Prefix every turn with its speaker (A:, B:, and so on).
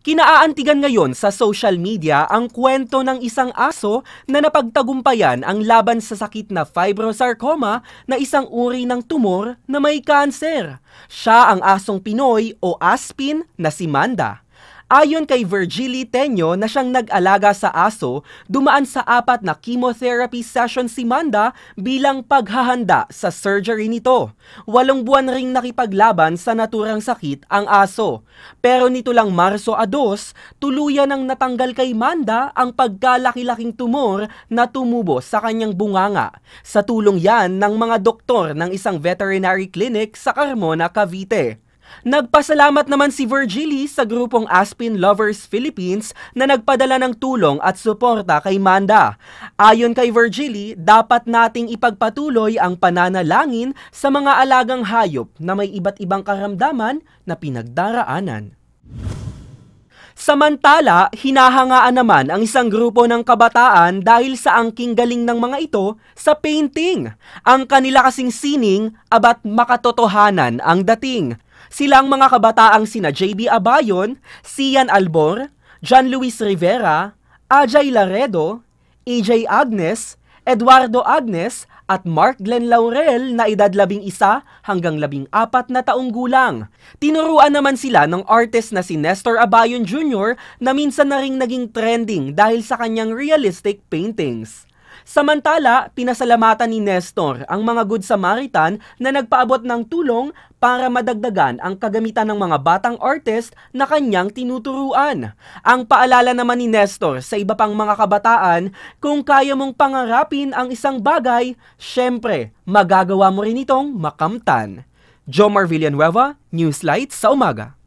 A: Kinaaantigan ngayon sa social media ang kwento ng isang aso na napagtagumpayan ang laban sa sakit na fibrosarcoma na isang uri ng tumor na may kanser. Siya ang asong Pinoy o aspin na si Manda. Ayon kay Virgili Tenyo na siyang nag-alaga sa aso, dumaan sa apat na chemotherapy session si Manda bilang paghahanda sa surgery nito. Walong buwan ring nakipaglaban sa naturang sakit ang aso. Pero nito lang Marso a 2, tuluyan ang natanggal kay Manda ang pagkalaki-laking tumor na tumubo sa kanyang bunganga. Sa tulong yan ng mga doktor ng isang veterinary clinic sa Carmona, Cavite. Nagpasalamat naman si Virgili sa grupong Aspin Lovers Philippines na nagpadala ng tulong at suporta kay Manda. Ayon kay Virgili, dapat nating ipagpatuloy ang pananalangin sa mga alagang hayop na may iba't ibang karamdaman na pinagdaraanan. Samantala, hinahangaan naman ang isang grupo ng kabataan dahil sa angking galing ng mga ito sa painting. Ang kanila kasing sining, abat makatotohanan ang dating. Sila ang mga kabataang sina JB Abayon, Sian Albor, John Luis Rivera, Ajay Laredo, EJ Agnes, Eduardo Agnes at Mark Glenn Laurel na edad labing isa hanggang labing apat na taong gulang. Tinuruan naman sila ng artist na si Nestor Abayon Jr. na minsan na ring naging trending dahil sa kanyang realistic paintings. Samantala, pinasalamatan ni Nestor ang mga Good Samaritan na nagpaabot ng tulong para madagdagan ang kagamitan ng mga batang artist na kanyang tinuturuan. Ang paalala naman ni Nestor sa iba pang mga kabataan, kung kaya mong pangarapin ang isang bagay, syempre, magagawa mo rin itong makamtan. Joe Marvillian Weva, News Newslight sa umaga.